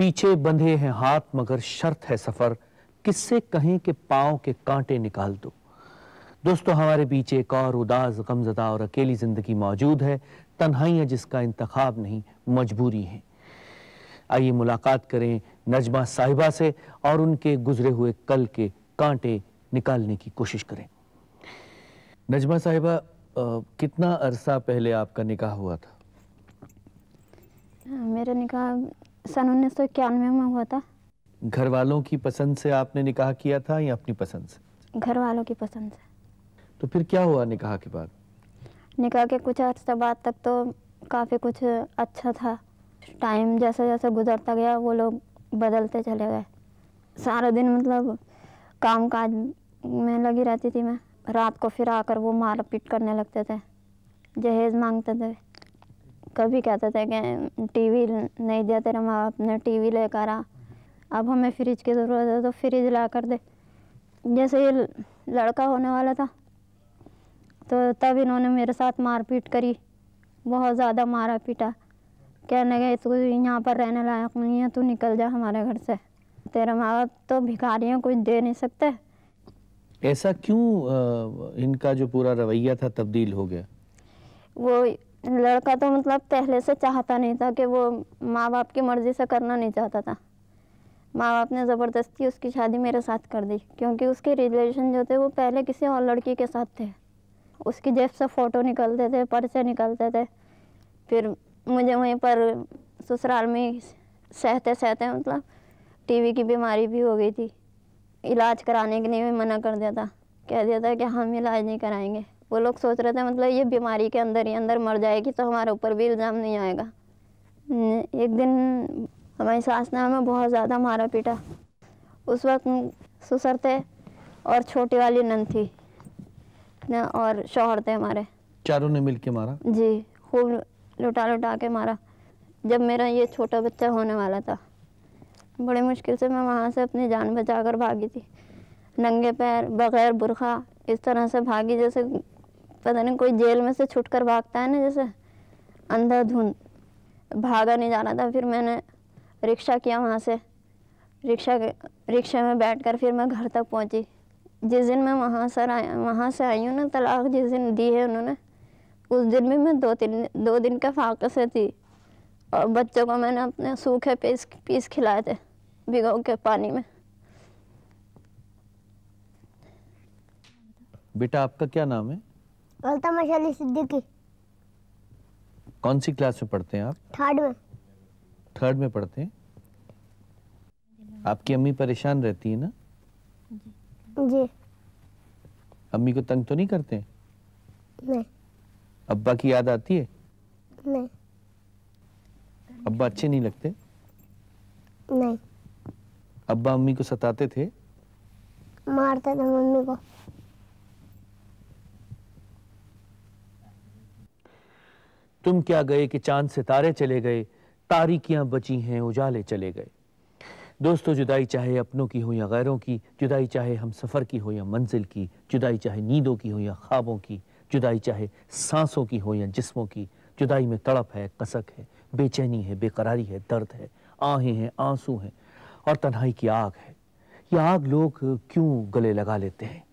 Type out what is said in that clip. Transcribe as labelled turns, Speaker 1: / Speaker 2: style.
Speaker 1: पीछे बंधे हैं हाथ मगर शर्त है सफर किससे कहें के पाओ के कांटे निकाल दो दोस्तों हमारे बीच एक और उदास गमजदा और अकेली ज़िंदगी मौजूद है तन्हाइयाँ जिसका इंतखब नहीं मजबूरी है आइए मुलाकात करें नजमा साहिबा से और उनके गुजरे हुए कल के कांटे निकालने की कोशिश करें नजमा साहिबा कितना अरसा पहले आपका निकाह हुआ था
Speaker 2: हाँ, मेरा निकाह सन उन्नीस सौ इक्यानवे में हुआ था
Speaker 1: घर वालों की पसंद से आपने निकाह किया था या अपनी पसंद से
Speaker 2: घर वालों की पसंद से
Speaker 1: तो फिर क्या हुआ निकाह के बाद
Speaker 2: निकाह के कुछ अर्सा बाद तक तो काफ़ी कुछ अच्छा था टाइम जैसे जैसे गुजरता गया वो लोग बदलते चले गए सारा दिन मतलब काम काज में लगी रहती थी मैं रात को फिर आकर वो मार पीट करने लगते थे जहेज मांगते थे कभी कहते थे कि टीवी नहीं दिया तेरे माँ बाप ने वी लेकर आ अब हमें फ्रिज की ज़रूरत है तो फ्रिज ला कर दे जैसे ये लड़का होने वाला था तो तब इन्होंने मेरे साथ मारपीट करी बहुत ज़्यादा मारा पीटा कहने गए तू यहाँ पर रहने लायक नहीं है तू निकल जा हमारे घर से तेरे माँ बाप तो भिखारी हैं कुछ दे नहीं सकते
Speaker 1: ऐसा क्यों इनका जो पूरा रवैया था तब्दील हो गया
Speaker 2: वो लड़का तो मतलब पहले से चाहता नहीं था कि वो माँ बाप की मर्ज़ी से करना नहीं चाहता था माँ बाप ने ज़बरदस्ती उसकी शादी मेरे साथ कर दी क्योंकि उसके रिलेशन जो थे वो पहले किसी और लड़की के साथ थे उसकी जेब से फ़ोटो निकलते थे पर्चे निकलते थे फिर मुझे वहीं पर ससुराल में सहते सहते मतलब टीवी की बीमारी भी हो गई थी इलाज कराने के लिए भी मना कर दिया था कह दिया था कि हम इलाज नहीं कराएंगे वो लोग सोच रहे थे मतलब ये बीमारी के अंदर ही अंदर मर जाएगी तो हमारे ऊपर भी इल्ज़ाम नहीं आएगा एक दिन हमारी सास ने हमें बहुत ज़्यादा मारा पीटा उस वक्त ससुर थे और छोटी वाली नन थी और शोहर थे हमारे
Speaker 1: चारों ने मिल के मारा
Speaker 2: जी खूब लुटा लुटा के मारा जब मेरा ये छोटा बच्चा होने वाला था बड़े मुश्किल से मैं वहाँ से अपनी जान बचा कर भागी थी नंगे पैर बग़ैर बुरखा इस तरह से भागी जैसे पता नहीं कोई जेल में से छुटकर भागता है ना जैसे अंधा धुंध भागा नहीं जाना था फिर मैंने रिक्शा किया वहाँ से रिक्शा रिक्शा में बैठकर फिर मैं घर तक पहुँची जिस दिन मैं वहाँ सर आया वहाँ से आई हूँ ना तलाक जिस दिन दी है उन्होंने उस दिन भी मैं दो तीन दो दिन के फाके से थी और बच्चों को मैंने अपने सूखे पीस पीस खिलाए थे भिगो के पानी में
Speaker 1: बेटा आपका क्या नाम है
Speaker 2: अल्तमश तो अली सिद्दीकी
Speaker 1: कौन सी क्लास में पढ़ते हैं आप थर्ड में थर्ड में पढ़ते हैं आपकी अम्मी परेशान रहती है ना जी अम्मी को तंग तो नहीं करते हैं? नहीं अब्बा की याद आती है नहीं अब्बा अच्छे नहीं लगते नहीं अब्बा अम्मी को सताते थे
Speaker 2: मारते थे मम्मी को
Speaker 1: तुम क्या गए कि चांद सितारे चले गए तारीकियां बची हैं उजाले चले गए दोस्तों जुदाई चाहे अपनों की हो या गैरों की जुदाई चाहे हम सफ़र की हो या मंजिल की जुदाई चाहे नींदों की हो या ख्वाबों की जुदाई चाहे सांसों की हो या जिस्मों की जुदाई में तड़प है कसक है बेचैनी है बेकरारी है दर्द है आहें हैं आंसू हैं और तन्हाई की आग है यह आग लोग क्यों गले लगा लेते हैं